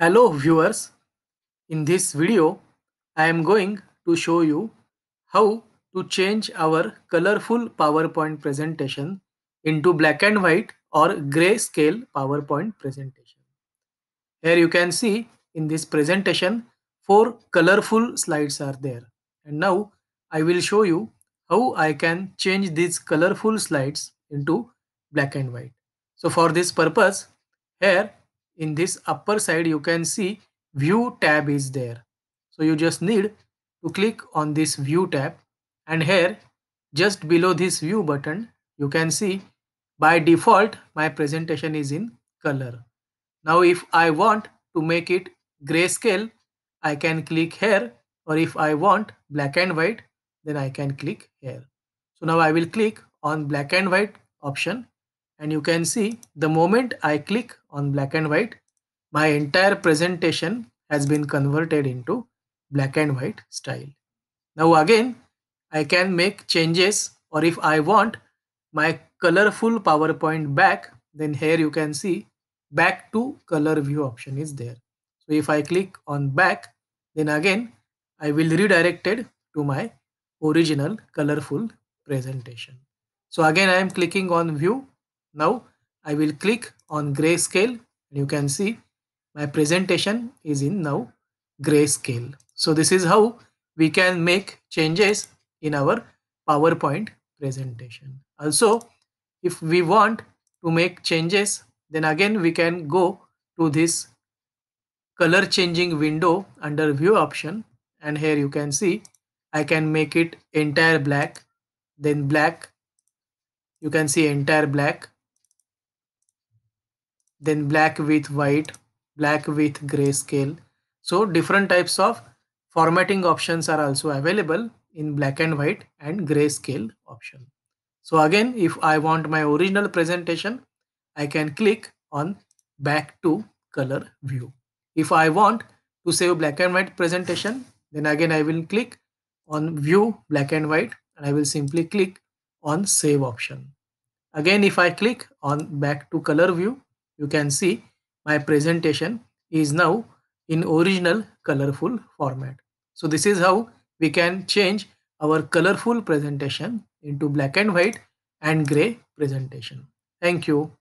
Hello viewers, in this video I am going to show you how to change our colorful PowerPoint presentation into black and white or grayscale PowerPoint presentation. Here you can see in this presentation four colorful slides are there and now I will show you how I can change these colorful slides into black and white. So for this purpose here in this upper side you can see view tab is there so you just need to click on this view tab and here just below this view button you can see by default my presentation is in color now if i want to make it grayscale i can click here or if i want black and white then i can click here so now i will click on black and white option and you can see the moment i click on black and white, my entire presentation has been converted into black and white style. Now again, I can make changes or if I want my colorful PowerPoint back, then here you can see back to color view option is there. So if I click on back, then again, I will redirected to my original colorful presentation. So again, I am clicking on view. Now I will click on grayscale. You can see my presentation is in now grayscale. So this is how we can make changes in our PowerPoint presentation. Also, if we want to make changes, then again we can go to this color changing window under view option. And here you can see I can make it entire black, then black. You can see entire black then black with white, black with grayscale. So different types of formatting options are also available in black and white and grayscale option. So again, if I want my original presentation, I can click on back to color view. If I want to save black and white presentation, then again I will click on view black and white and I will simply click on save option. Again, if I click on back to color view, you can see my presentation is now in original colorful format. So this is how we can change our colorful presentation into black and white and gray presentation. Thank you.